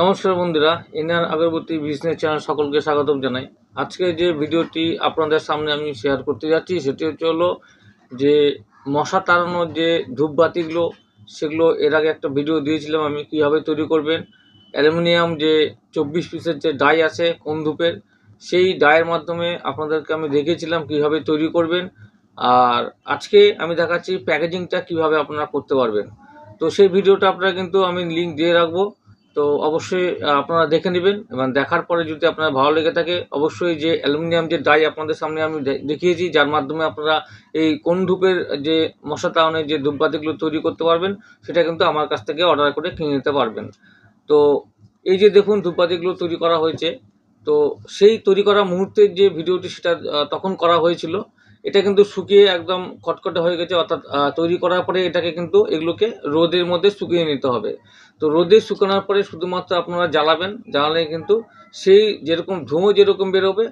নমস্কার বন্ধুরা NR আগরবতী business channel সকলকে স্বাগতম জানাই আজকে যে ভিডিওটি আপনাদের সামনে আমি শেয়ার করতে যাচ্ছি সেটি হচ্ছে হলো যে মশা তাড়ানোর যে ধূপবাতিগুলো সেগুলো এর আগে একটা ভিডিও দিয়েছিলাম আমি কীভাবে তৈরি করবেন অ্যালুমিনিয়াম যে চব্বিশ পিসের যে ডাই আছে কোন ধূপের সেই ডায়ের মাধ্যমে আপনাদেরকে আমি দেখেছিলাম কীভাবে তৈরি করবেন আর আজকে আমি দেখাচ্ছি প্যাকেজিংটা কিভাবে আপনারা করতে পারবেন তো সেই ভিডিওটা আপনারা কিন্তু আমি লিঙ্ক দিয়ে রাখবো তো অবশ্যই আপনারা দেখে নেবেন এবং দেখার পরে যদি আপনারা ভালো লেগে থাকে অবশ্যই যে অ্যালুমিনিয়াম যে ডাই আপনাদের সামনে আমি দেখিয়েছি যার মাধ্যমে আপনারা এই কোন ধূপের যে মশা তাওনের যে ধূপবাতিগুলো তৈরি করতে পারবেন সেটা কিন্তু আমার কাছ থেকে অর্ডার করে কিনে নিতে পারবেন তো এই যে দেখুন ধূপবাতিগুলো তৈরি করা হয়েছে তো সেই তৈরি করা মুহূর্তের যে ভিডিওটি সেটা তখন করা হয়েছিল এটা কিন্তু শুকিয়ে একদম খটখটে হয়ে গেছে অর্থাৎ তৈরি করার পরে এটাকে কিন্তু এগুলোকে রোদের মধ্যে শুকিয়ে নিতে হবে তো রোদে শুকানোর পরে শুধুমাত্র আপনারা জ্বালাবেন জ্বালালে কিন্তু সেই যেরকম ধুঁয়ো যেরকম বেরোবে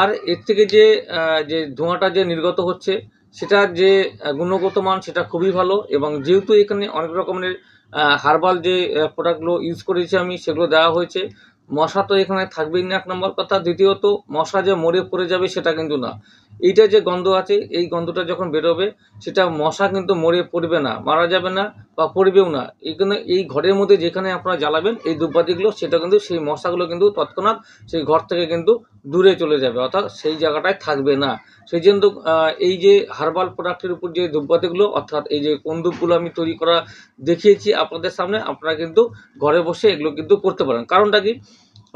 আর এর থেকে যে যে ধোঁয়াটা যে নির্গত হচ্ছে সেটার যে গুণগত মান সেটা খুবই ভালো এবং যেহেতু এখানে অনেক রকমের হার্বাল যে প্রোডাক্টগুলো ইউজ করেছি আমি সেগুলো দেওয়া হয়েছে মশা তো এখানে থাকবেই না এক নম্বর কথা দ্বিতীয়ত মশা যে মরে পড়ে যাবে সেটা কিন্তু না এইটা যে গন্ধ আছে এই গন্ধটা যখন বেরোবে সেটা মশা কিন্তু মরে পড়বে না মারা যাবে না বা পড়বেও না এইখানে এই ঘরের মধ্যে যেখানে আপনারা জ্বালাবেন এই দুপাতিগুলো সেটা কিন্তু সেই মশাগুলো কিন্তু তৎক্ষণাৎ সেই ঘর থেকে কিন্তু দূরে চলে যাবে অর্থাৎ সেই জায়গাটায় থাকবে না সেই জন্য এই যে হার্বাল প্রোডাক্টের উপর যে দুপাতিগুলো অর্থাৎ এই যে কন্দুপগুলো আমি তৈরি করা দেখিয়েছি আপনাদের সামনে আপনারা কিন্তু ঘরে বসে এগুলো কিন্তু করতে পারেন কারণটা কি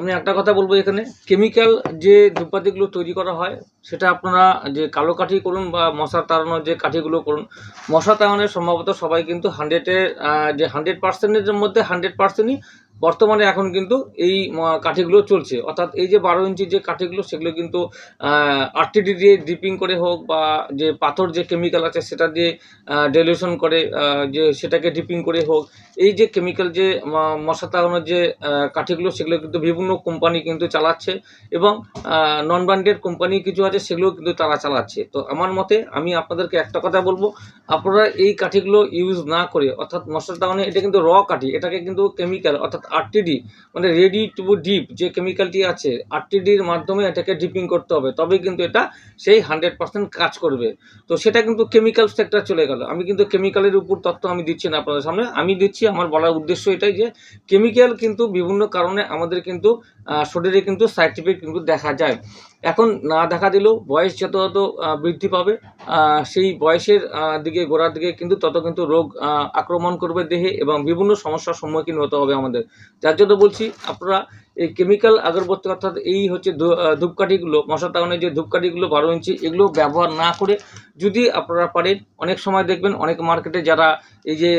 আমি একটা কথা বলবো এখানে কেমিক্যাল যে ধূপবাতিগুলো তৈরি করা হয় সেটা আপনারা যে কালো কাঠি করুন বা মশা তাড়ানোর যে কাঠিগুলো করুন মশা তাড়ানোর সম্ভবত সবাই কিন্তু হান্ড্রেডের যে হান্ড্রেড পার্সেন্টের মধ্যে হান্ড্রেড পার্সেন্টই বর্তমানে এখন কিন্তু এই কাঠিগুলো চলছে অর্থাৎ এই যে বারো ইঞ্চি যে কাঠিগুলো সেগুলো কিন্তু আরটিডি দিয়ে ডিপিং করে হোক বা যে পাথর যে কেমিক্যাল আছে সেটা দিয়ে ডেলিউশন করে যে সেটাকে ডিপিং করে হোক এই যে কেমিক্যাল যে মশা তাড়ানোর যে কাঠিগুলো সেগুলো কিন্তু বিভিন্ন কোম্পানি কিন্তু চালাচ্ছে এবং নন ব্র্যান্ডেড কোম্পানি কিছু আছে সেগুলো কিন্তু তারা চালাচ্ছে তো আমার মতে আমি আপনাদেরকে একটা কথা বলবো আপনারা এই কাঠিগুলো ইউজ না করে অর্থাৎ মশা তাড়ানো এটা কিন্তু র কাঠি এটাকে কিন্তু কেমিক্যাল অর্থাৎ আরটিডি মানে রেডি টু ডিপ যে কেমিক্যালটি আছে আরটিডির মাধ্যমে এটাকে ডিপিং করতে হবে তবে কিন্তু এটা সেই হান্ড্রেড পার্সেন্ট কাজ করবে তো সেটা কিন্তু কেমিক্যাল সেক্টর চলে গেল আমি কিন্তু কেমিক্যালের উপর তথ্য আমি দিচ্ছি না আপনাদের সামনে আমি দিচ্ছি আমার বলার উদ্দেশ্য এটাই যে কেমিক্যাল কিন্তু বিভিন্ন কারণে আমাদের কিন্তু শরীরে কিন্তু সাইড ইফেক্ট কিন্তু দেখা যায় এখন না দেখা দিলেও বয়স যত তত বৃদ্ধি পাবে সেই বয়সের দিকে গোড়ার দিকে কিন্তু তত কিন্তু রোগ আক্রমণ করবে দেহে এবং বিভিন্ন সমস্যার সম্মুখীন হতে হবে আমাদের যার জন্য বলছি আপনারা এই কেমিক্যাল আগরবত্তি অর্থাৎ এই হচ্ছে ধূপকাঠিগুলো মশা তাড়ানোর যে ধূপকাঠিগুলো বারো ইঞ্চি এগুলো ব্যবহার না করে যদি আপনারা পারেন অনেক সময় দেখবেন অনেক মার্কেটে যারা এই যে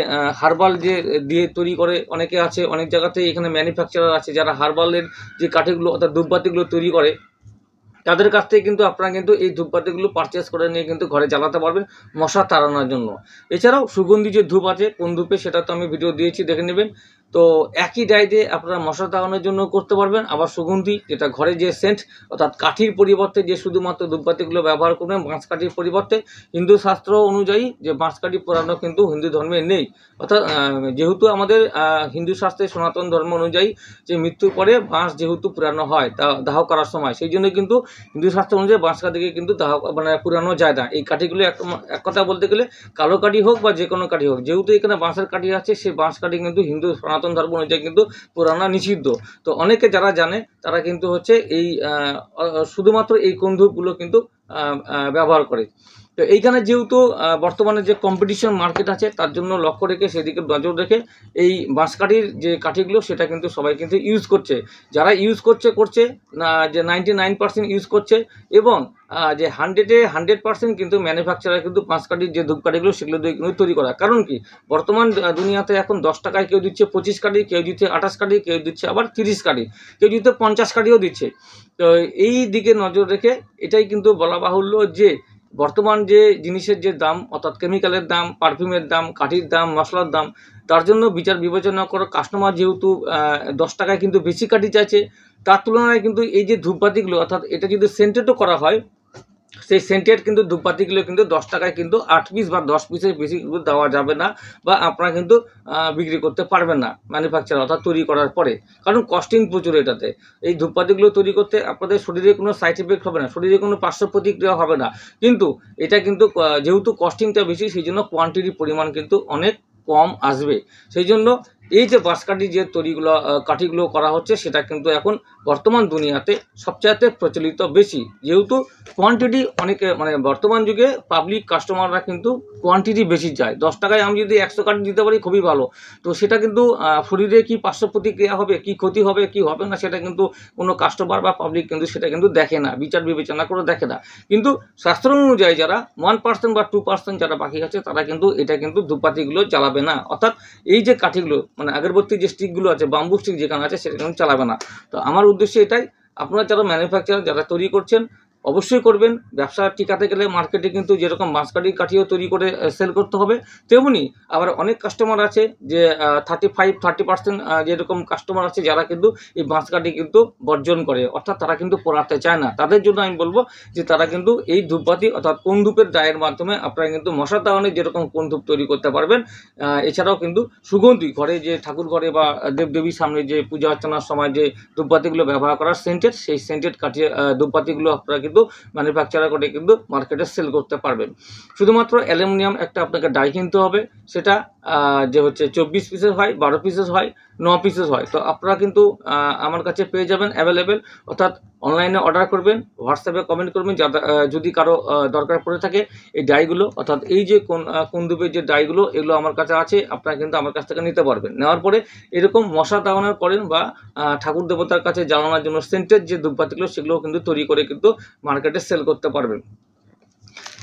হার্বাল যে দিয়ে তৈরি করে অনেকে আছে অনেক জায়গাতে এখানে ম্যানুফ্যাকচারার আছে যারা হার্বালের যে কাঠিগুলো অর্থাৎ ধূপবাতিগুলো তৈরি করে তাদের কাছ থেকে কিন্তু আপনারা কিন্তু এই ধূপবাতিগুলো পারচেস করে নিয়ে কিন্তু ঘরে জ্বালাতে পারবেন মশা তাড়ানোর জন্য এছাড়াও সুগন্ধি যে ধূপ আছে কোন ধূপে সেটা তো আমি ভিডিও দিয়েছি দেখে নেবেন তো একই ডায়েটে আপনারা মশলা দাগানোর জন্য করতে পারবেন আবার সুগন্ধি যেটা ঘরে যে সেন্ট অর্থাৎ কাঠির পরিবর্তে যে শুধুমাত্র দুপাতিগুলো ব্যবহার করবেন বাঁশ কাঠির পরিবর্তে হিন্দু শাস্ত্র অনুযায়ী যে বাঁশ কাঠি পোড়ানো কিন্তু হিন্দু ধর্মে নেই অর্থাৎ যেহেতু আমাদের হিন্দু শাস্ত্রে সনাতন ধর্ম অনুযায়ী যে মৃত্যুর পরে বাঁশ যেহেতু পুরানো হয় তা দাহ করার সময় সেই জন্য কিন্তু হিন্দু শাস্ত্র অনুযায়ী বাঁশ কাঠিকে কিন্তু দাহ মানে পুরানো যায় না এই কাঠিগুলো এক এক কথা বলতে গেলে কালো কাঠি হোক বা যে কোনো কাঠি হোক যেহেতু এখানে বাঁশের কাঠি আছে সে বাঁশ কাঠি কিন্তু হিন্দু সনাতন সনাতন ধর্ম অনুযায়ী কিন্তু পুরানা নিষিদ্ধ তো অনেকে যারা জানে তারা কিন্তু হচ্ছে এই শুধুমাত্র এই কন্দুকগুলো কিন্তু ব্যবহার করে তো এইখানে যেহেতু বর্তমানে যে কম্পিটিশন মার্কেট আছে তার জন্য লক্ষ্য রেখে সেদিকে নজর রেখে এই বাঁশকাঠির যে কাঠিগুলো সেটা কিন্তু সবাই কিন্তু ইউজ করছে যারা ইউজ করছে করছে না যে নাইনটি নাইন পার্সেন্ট ইউজ করছে এবং যে হান্ড্রেডে হান্ড্রেড পার্সেন্ট কিন্তু ম্যানুফ্যাকচারার কিন্তু কাঠির যে ধূপকাঠিগুলো সেগুলো দিয়ে কিন্তু তৈরি করা কারণ কি বর্তমান দুনিয়াতে এখন দশ টাকায় কেউ দিচ্ছে পঁচিশ কাঠি কেউ দিচ্ছে আঠাশ কাঠি কেউ দিচ্ছে আবার তিরিশ কাঠি কেউ দিচ্ছে পঞ্চাশ কাঠিও দিচ্ছে তো এই দিকে নজর রেখে এটাই কিন্তু বলা বাহুল্য যে বর্তমান যে জিনিসের যে দাম অর্থাৎ কেমিক্যালের দাম পারফিউমের দাম কাঠির দাম মশলার দাম তার জন্য বিচার বিবেচনা করো কাস্টমার যেহেতু দশ টাকায় কিন্তু বেশি কাঠি চাইছে তার তুলনায় কিন্তু এই যে ধূপবাতিগুলো অর্থাৎ এটা যদি সেন্টেডও করা হয় সেই সেন্টের কিন্তু ধূপবাতিগুলো কিন্তু দশ টাকায় কিন্তু আট পিস বা দশ পিসের বেশি কিন্তু দেওয়া যাবে না বা আপনারা কিন্তু বিক্রি করতে পারবেন না ম্যানুফ্যাকচার অর্থাৎ তৈরি করার পরে কারণ কস্টিং প্রচুর এটাতে এই ধূপপাতিগুলো তৈরি করতে আপনাদের শরীরে কোনো সাইড এফেক্ট হবে না শরীরে কোনো পার্শ্ব প্রতিক্রিয়া হবে না কিন্তু এটা কিন্তু যেহেতু কস্টিংটা বেশি সেই জন্য কোয়ান্টিটির পরিমাণ কিন্তু অনেক কম আসবে সেই জন্য এই যে বাঁশকাঠি যে তৈরিগুলো কাঠিগুলো করা হচ্ছে সেটা কিন্তু এখন বর্তমান দুনিয়াতে সবচাইতে প্রচলিত বেশি যেহেতু কোয়ান্টিটি অনেকে মানে বর্তমান যুগে পাবলিক কাস্টমাররা কিন্তু কোয়ান্টিটি বেশি চায় দশ টাকায় আমি যদি একশো কাঠি দিতে পারি খুবই ভালো তো সেটা কিন্তু শরীরে কি পার্শ্ব প্রতিক্রিয়া হবে কি ক্ষতি হবে কি হবে না সেটা কিন্তু কোনো কাস্টমার বা পাবলিক কিন্তু সেটা কিন্তু দেখে না বিচার বিবেচনা করে দেখে না কিন্তু শাস্ত্র অনুযায়ী যারা ওয়ান পার্সেন্ট বা টু পার্সেন্ট যারা বাকি আছে তারা কিন্তু এটা কিন্তু ধূপপাতিগুলো চালাবে না অর্থাৎ এই যে কাঠিগুলো মানে আগেরবর্তী যে স্টিকগুলো আছে বাম্বু স্টিক যেখানে আছে সেখানে চালাবে না তো আমার উদ্দেশ্য এটাই আপনারা যারা ম্যানুফ্যাকচার যারা তৈরি করছেন অবশ্যই করবেন ব্যবসা টিকাতে গেলে মার্কেটে কিন্তু যেরকম বাঁশকাঠি কাঠিও তৈরি করে সেল করতে হবে তেমনি আবার অনেক কাস্টমার আছে যে থার্টি ফাইভ থার্টি পার্সেন্ট যেরকম কাস্টমার আছে যারা কিন্তু এই বাঁশকাঠি কিন্তু বর্জন করে অর্থাৎ তারা কিন্তু পড়াতে চায় না তাদের জন্য আমি বলবো যে তারা কিন্তু এই ধূপবাতি অর্থাৎ কোন ধূপের দায়ের মাধ্যমে আপনারা কিন্তু মশা তাড়ানোর যেরকম কোন ধূপ তৈরি করতে পারবেন এছাড়াও কিন্তু সুগন্ধি ঘরে যে ঠাকুর ঘরে বা দেবদেবীর সামনে যে পূজা অর্চনার সময় যে ধূপপাতিগুলো ব্যবহার করার সেন্টেড সেই সেন্টেড কাঠিয়ে ধূপপাতিগুলো আপনারা কিন্তু ম্যানুফ্যাকচারার করে কিন্তু মার্কেটে সেল করতে পারবেন শুধুমাত্র অ্যালুমিনিয়াম একটা আপনাকে ডাই কিনতে হবে সেটা যে হচ্ছে চব্বিশ পিসের হয় বারো পিসের হয় ন পিসেস হয় তো আপনারা কিন্তু আমার কাছে পেয়ে যাবেন অ্যাভেলেবেল অর্থাৎ অনলাইনে অর্ডার করবেন হোয়াটসঅ্যাপে কমেন্ট করবেন যদি কারো দরকার পড়ে থাকে এই ডাইগুলো অর্থাৎ এই যে কোন কুন্দুপের যে ডাইগুলো এগুলো আমার কাছে আছে আপনারা কিন্তু আমার কাছ থেকে নিতে পারবেন নেওয়ার পরে এরকম মশা দাগানোর করেন বা ঠাকুর দেবতার কাছে জ্বালানোর জন্য সেন্টের যে দুপাতিগুলো সেগুলো কিন্তু তৈরি করে কিন্তু মার্কেটে সেল করতে পারবেন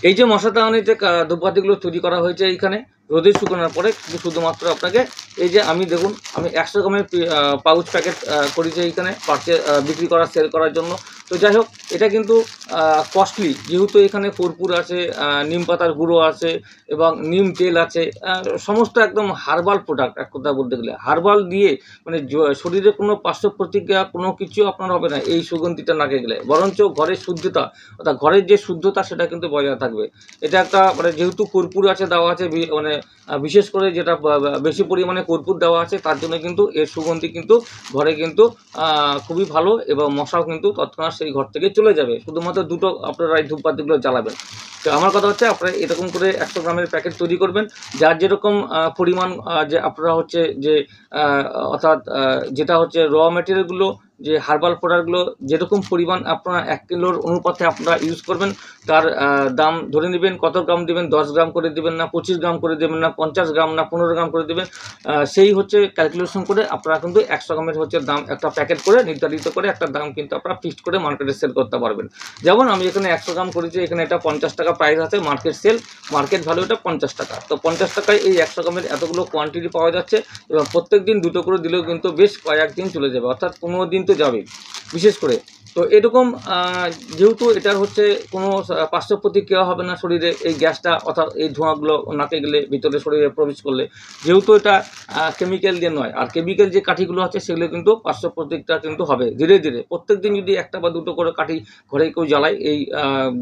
এই যে মশা দাগানির যে দুপাতিগুলো তৈরি করা হয়েছে এইখানে রোদে শুকানোর পরে শুধুমাত্র আপনাকে এই যে আমি দেখুন আমি একশো রকমের পাউচ প্যাকেট করেছি এইখানে পার্চে বিক্রি করা সেল করার জন্য তো যাই হোক এটা কিন্তু কস্টলি যেহেতু এখানে কর্পূর আছে নিম পাতার গুঁড়ো আছে এবং নিম তেল আছে সমস্ত একদম হার্বাল প্রোডাক্ট এক কথা বলতে গেলে হার্বাল দিয়ে মানে শরীরে কোনো পার্শ্ব প্রতিক্রিয়া কোনো কিছু আপনার হবে না এই সুগন্ধিটা নাকে গেলে বরঞ্চ ঘরের শুদ্ধতা অর্থাৎ ঘরের যে শুদ্ধতা সেটা কিন্তু বজায় থাকবে এটা একটা মানে যেহেতু কর্পূর আছে দেওয়া আছে মানে বিশেষ করে যেটা বেশি পরিমাণে কর্পূর দেওয়া আছে তার জন্য কিন্তু এর সুগন্ধি কিন্তু ঘরে কিন্তু খুবই ভালো এবং মশাও কিন্তু তৎক্ষণাৎ সেই ঘর থেকে চলে যাবে শুধুমাত্র দুটো আপনারা এই ধূপপাতিগুলো জ্বালাবেন তো আমার কথা হচ্ছে আপনারা এরকম করে একশো গ্রামের প্যাকেট তৈরি করবেন যার যেরকম পরিমাণ যে আপনারা হচ্ছে যে অর্থাৎ যেটা হচ্ছে র ম্যাটেরিয়ালগুলো যে হার্বাল প্রোডাক্টগুলো যেরকম পরিমাণ আপনারা এক কিলোর অনুপাতে আপনারা ইউজ করবেন তার দাম ধরে নেবেন কত গ্রাম দেবেন দশ গ্রাম করে দেবেন না পঁচিশ গ্রাম করে দেবেন না পঞ্চাশ গ্রাম না পনেরো গ্রাম করে দেবেন সেই হচ্ছে ক্যালকুলেশন করে আপনারা কিন্তু একশো গ্রামের হচ্ছে দাম একটা প্যাকেট করে নির্ধারিত করে একটা দাম কিন্তু আপনারা ফিক্সড করে মার্কেটে সেল করতে পারবেন যেমন আমি এখানে একশো গ্রাম করেছি এখানে এটা পঞ্চাশ টাকা প্রাইস আছে মার্কেট সেল মার্কেট ভ্যালু এটা পঞ্চাশ টাকা তো পঞ্চাশ টাকায় এই একশো গ্রামের এতগুলো কোয়ান্টিটি পাওয়া যাচ্ছে এবং প্রত্যেক দিন দুটো করে দিলেও কিন্তু বেশ কয়েকদিন চলে যাবে অর্থাৎ পনেরো দিন কিনতে যাবে বিশেষ করে তো এরকম যেহেতু এটার হচ্ছে কোনো পার্শ্ব প্রতিক্রিয়া হবে না শরীরে এই গ্যাসটা অর্থাৎ এই ধোঁয়াগুলো নাকে গেলে ভিতরে শরীরে প্রবেশ করলে যেহেতু এটা কেমিক্যাল দিয়ে নয় আর কেমিক্যাল যে কাঠিগুলো আছে সেগুলো কিন্তু পার্শ্ব প্রতিক্রিয়া কিন্তু হবে ধীরে ধীরে প্রত্যেক দিন যদি একটা বা দুটো করে কাঠি ঘরে কেউ জ্বালায় এই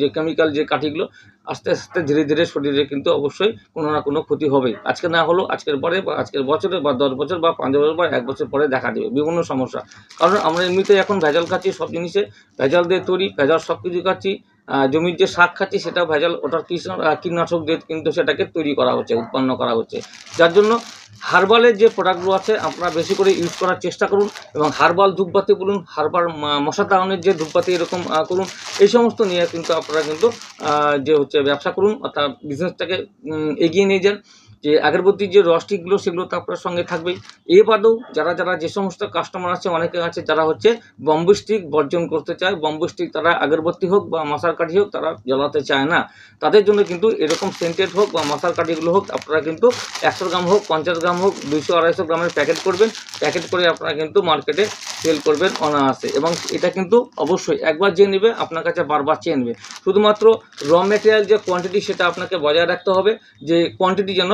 যে কেমিক্যাল যে কাঠিগুলো আস্তে আস্তে ধীরে ধীরে শরীরে কিন্তু অবশ্যই কোনো না কোনো ক্ষতি হবে আজকে না হলো আজকের পরে বা আজকের বছরে বা দশ বছর বা পাঁচ বছর বা এক বছর পরে দেখা দেবে বিভিন্ন সমস্যা কারণ আমরা এমনিতে এখন ভেজাল খাচ্ছি সব জিনিসে ভেজাল দিয়ে তৈরি ভেজাল সব কিছু খাচ্ছি জমির যে শাক খাচ্ছি সেটা ভেজাল ওটার কীটনাশক দিয়ে কিন্তু সেটাকে তৈরি করা হচ্ছে উৎপন্ন করা হচ্ছে যার জন্য হার্বালের যে প্রোডাক্টগুলো আছে আপনারা বেশি করে ইউজ করার চেষ্টা করুন এবং হার্বাল ধূপবাতি বলুন হার্বাল মশা তাড়ানোর যে ধূপবাতি এরকম করুন এই সমস্ত নিয়ে কিন্তু আপনারা কিন্তু যে হচ্ছে ব্যবসা করুন অর্থাৎ বিজনেসটাকে এগিয়ে নিয়ে যান যে আগরবতির যে রসটিগুলো সেগুলো তো আপনার সঙ্গে থাকবে এ বাদেও যারা যারা যে সমস্ত কাস্টমার আছে অনেকে আছে যারা হচ্ছে বম্ব স্টিক বর্জন করতে চায় বম্ব স্টিক তারা আগরবাতি হোক বা মশার কাঠি হোক তারা জ্বালাতে চায় না তাদের জন্য কিন্তু এরকম সেন্টেড হোক বা মশার কাঠিগুলো হোক আপনারা কিন্তু একশো গ্রাম হোক পঞ্চাশ গ্রাম হোক দুইশো আড়াইশো গ্রামের প্যাকেট করবেন প্যাকেট করে আপনারা কিন্তু মার্কেটে সেল করবেন অনায়াসে এবং এটা কিন্তু অবশ্যই একবার চেয়ে নেবে আপনার কাছে বারবার চেয়ে নেবে শুধুমাত্র র মেটেরিয়াল যে কোয়ান্টিটি সেটা আপনাকে বজায় রাখতে হবে যে কোয়ান্টিটি যেন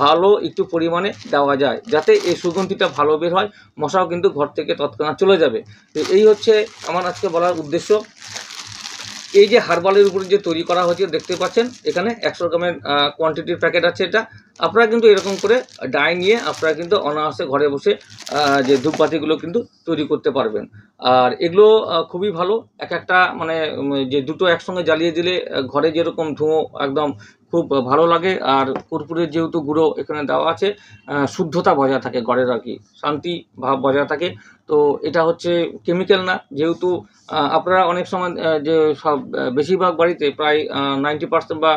ভালো একটু পরিমাণে দেওয়া যায় যাতে এই সুগন্ধিটা ভালো বের হয় মশাও কিন্তু ঘর থেকে তৎক্ষণাৎ চলে যাবে তো এই হচ্ছে আমার আজকে বলার উদ্দেশ্য এই যে হার্বালের উপরে যে তৈরি করা হয়েছে দেখতে পাচ্ছেন এখানে একশো গ্রামের কোয়ান্টিটির প্যাকেট আছে এটা আপনারা কিন্তু এরকম করে ডাই নিয়ে আপনারা কিন্তু অনায়াসে ঘরে বসে যে ধূপবাতিগুলো কিন্তু তৈরি করতে পারবেন আর এগুলো খুবই ভালো এক একটা মানে যে দুটো একসঙ্গে জ্বালিয়ে দিলে ঘরে যেরকম ধুঁয়ো একদম খুব ভালো লাগে আর কর্পূরের যেহেতু গুঁড়ো এখানে দেওয়া আছে শুদ্ধতা বজায় থাকে ঘরের আর কি শান্তি ভাব বজায় থাকে তো এটা হচ্ছে কেমিক্যাল না যেহেতু আপনারা অনেক সময় যে সব বেশিরভাগ বাড়িতে প্রায় নাইনটি পার্সেন্ট বা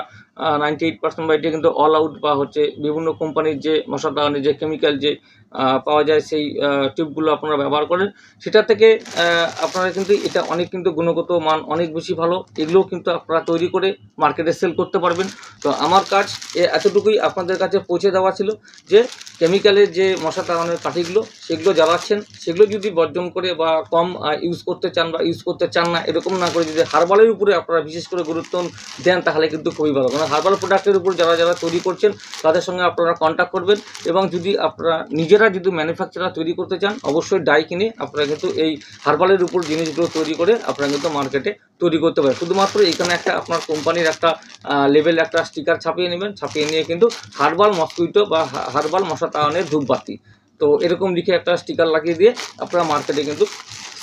নাইনটি এইট পার্সেন্ট বাড়িতে কিন্তু অল আউট বা হচ্ছে বিভিন্ন কোম্পানির যে মশা দাওয়ানি যে কেমিক্যাল যে পাওয়া যায় সেই টিপগুলো আপনারা ব্যবহার করেন সেটা থেকে আপনারা কিন্তু এটা অনেক কিন্তু গুণগত মান অনেক বেশি ভালো এগুলোও কিন্তু আপনারা তৈরি করে মার্কেটে সেল করতে পারবেন তো আমার কাজ এ এতটুকুই আপনাদের কাছে পৌঁছে দেওয়া ছিল যে কেমিক্যালের যে মশা তাড়ানোর কাঠিগুলো সেগুলো জ্বালাচ্ছেন সেগুলো যদি যদি বর্জন করে বা কম ইউজ করতে চান বা ইউজ করতে চান না এরকম না করে যদি হার্বালের উপরে আপনারা বিশেষ করে গুরুত্ব দেন তাহলে কিন্তু খুবই ভালো কারণ হার্বাল প্রোডাক্টের উপর যারা যারা তৈরি করছেন তাদের সঙ্গে আপনারা কন্ট্যাক্ট করবেন এবং যদি আপনারা নিজেরা যদি ম্যানুফ্যাকচারার তৈরি করতে চান অবশ্যই ডাই কিনে আপনারা কিন্তু এই হার্বালের উপর জিনিসগুলো তৈরি করে আপনারা কিন্তু মার্কেটে তৈরি করতে পারেন শুধুমাত্র এখানে একটা আপনার কোম্পানির একটা লেভেল একটা স্টিকার ছাপিয়ে নেবেন ছাপিয়ে নিয়ে কিন্তু হার্বাল মস্কুইটো বা হার্বাল মশা তাওয়ানের ধূপবাতি তো এরকম লিখে একটা স্টিকার লাগিয়ে দিয়ে আপনারা মার্কেটে কিন্তু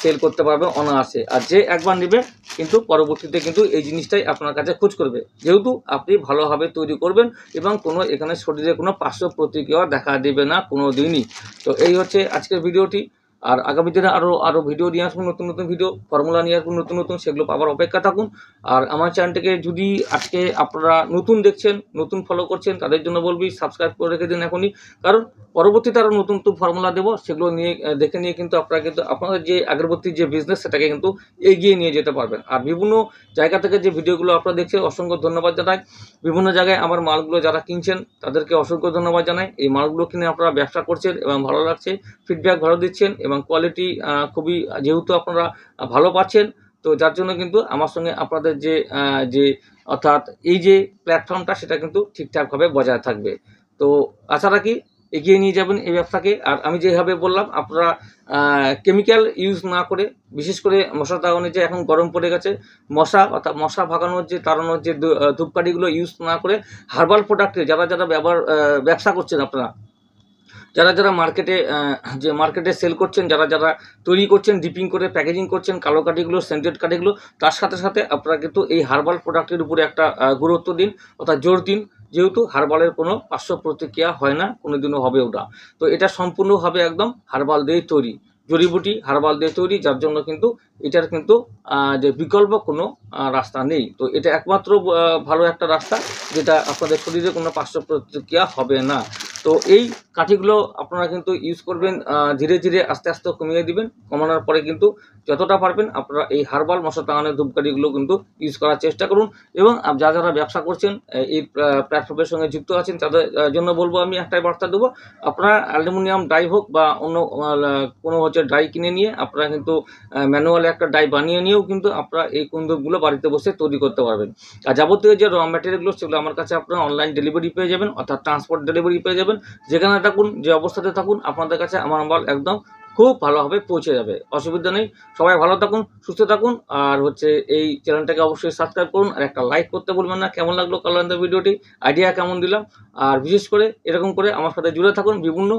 সেল করতে পারবেন অনায়াসে আর যে একবার নেবে কিন্তু পরবর্তীতে কিন্তু এই জিনিসটাই আপনার কাছে খোঁজ করবে যেহেতু আপনি ভালোভাবে তৈরি করবেন এবং কোনো এখানে শরীরে কোনো পার্শ্ব প্রতিক্রিয়া দেখা দেবে না কোনো দিনই তো এই হচ্ছে আজকের ভিডিওটি আর আগামী দিনে আরও আরও ভিডিও নিয়ে আসবো নতুন নতুন ভিডিও ফর্মুলা নিয়ে আসবো নতুন নতুন সেগুলো পাওয়ার অপেক্ষা থাকুন আর আমার চ্যানেলটাকে যদি আজকে আপনারা নতুন দেখছেন নতুন ফলো করছেন তাদের জন্য বলবি সাবস্ক্রাইব করে রেখে দিন এখনই কারণ পরবর্তীতে আরও নতুন নতুন ফর্মুলা দেবো সেগুলো নিয়ে দেখে নিয়ে কিন্তু আপনারা কিন্তু আপনাদের যে আগরবর্তী যে বিজনেস সেটাকে কিন্তু এগিয়ে নিয়ে যেতে পারবেন আর বিভিন্ন জায়গা থেকে যে ভিডিওগুলো আপনারা দেখছেন অসংখ্য ধন্যবাদ জানাই বিভিন্ন জায়গায় আমার মালগুলো যারা কিনছেন তাদেরকে অসংখ্য ধন্যবাদ জানাই এই মালগুলো কিনে আপনারা ব্যবসা করছেন এবং ভালো লাগছে ফিডব্যাক ভালো দিচ্ছেন এবং এবং কোয়ালিটি খুবই যেহেতু আপনারা ভালো পাচ্ছেন তো যার জন্য কিন্তু আমার সঙ্গে আপনাদের যে যে অর্থাৎ এই যে প্ল্যাটফর্মটা সেটা কিন্তু ঠিকঠাকভাবে বজায় থাকবে তো আশা রাখি এগিয়ে নিয়ে যাবেন এই ব্যবসাকে আর আমি যেভাবে বললাম আপনারা কেমিক্যাল ইউজ না করে বিশেষ করে মশা তাড়ানোর যে এখন গরম পড়ে গেছে মশা অর্থাৎ মশা ভাগানোর যে তাড়ানোর যে ধূপকাঠিগুলো ইউজ না করে হার্বাল প্রোডাক্টে যারা যারা ব্যবহার ব্যবসা করছেন আপনারা যারা যারা মার্কেটে যে মার্কেটে সেল করছেন যারা যারা তৈরি করছেন ডিপিং করে প্যাকেজিং করছেন কালো কাঠিগুলো সেন্টেড কাঠিগুলো তার সাথে সাথে আপনারা কিন্তু এই হার্বাল প্রোডাক্টের উপরে একটা গুরুত্ব দিন অর্থাৎ জোর দিন যেহেতু হার্বালের কোনো পার্শ্ব প্রতিক্রিয়া হয় না কোনোদিনও হবেও না তো এটা সম্পূর্ণভাবে একদম হার্বাল দিয়েই তৈরি জড়িবুটি হার্বাল দিয়ে তৈরি যার জন্য কিন্তু এটার কিন্তু যে বিকল্প কোনো রাস্তা নেই তো এটা একমাত্র ভালো একটা রাস্তা যেটা আপনাদের শরীরে কোনো পার্শ্ব প্রতিক্রিয়া হবে না তো এই কাঠিগুলো আপনারা কিন্তু ইউজ করবেন ধীরে ধীরে আস্তে আস্তে কমিয়ে দিবেন কমানোর পরে কিন্তু যতটা পারবেন আপনারা এই হার্বাল মশা টাঙানের ধূপকাঠিগুলো কিন্তু ইউজ করার চেষ্টা করুন এবং যা যারা ব্যবসা করছেন এই প্ল্যাটফর্মের সঙ্গে যুক্ত আছেন তাদের জন্য বলবো আমি একটাই বার্তা দেবো আপনারা অ্যালুমিনিয়াম ডাই হোক বা অন্য কোনো খরচের ডাই কিনে নিয়ে আপনারা কিন্তু ম্যানুয়ালি একটা ডাই বানিয়ে নিয়েও কিন্তু আপনারা এই কুন্দুকগুলো বাড়িতে বসে তৈরি করতে পারবেন আর যাবতীয় যে র ম্যাটেরিয়ালগুলো সেগুলো আমার কাছে আপনারা অনলাইন ডেলিভারি পেয়ে যাবেন অর্থাৎ ট্রান্সপোর্ট ডেলিভারি পেয়ে যাবেন যেখানে থাকুন যে অবস্থাতে থাকুন আপনাদের কাছে আমার মাল একদম খুব ভালোভাবে পৌঁছে যাবে অসুবিধা নেই সবাই ভালো থাকুন সুস্থ থাকুন আর হচ্ছে এই চ্যানেলটাকে অবশ্যই সাবস্ক্রাইব করুন আর একটা লাইক করতে ভুলবেন না কেমন লাগলো কালান্দার ভিডিওটি আইডিয়া কেমন দিলাম আর বিশেষ করে এরকম করে আমার সাথে জুড়ে থাকুন বিভিন্ন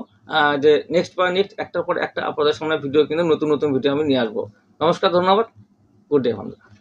যে নেক্সট বা নেক্সট একটার পর একটা আপনাদের সামনে ভিডিও কিন্তু নতুন নতুন ভিডিও আমি নিয়ে আসবো নমস্কার ধন্যবাদ গুড ডে বাংলা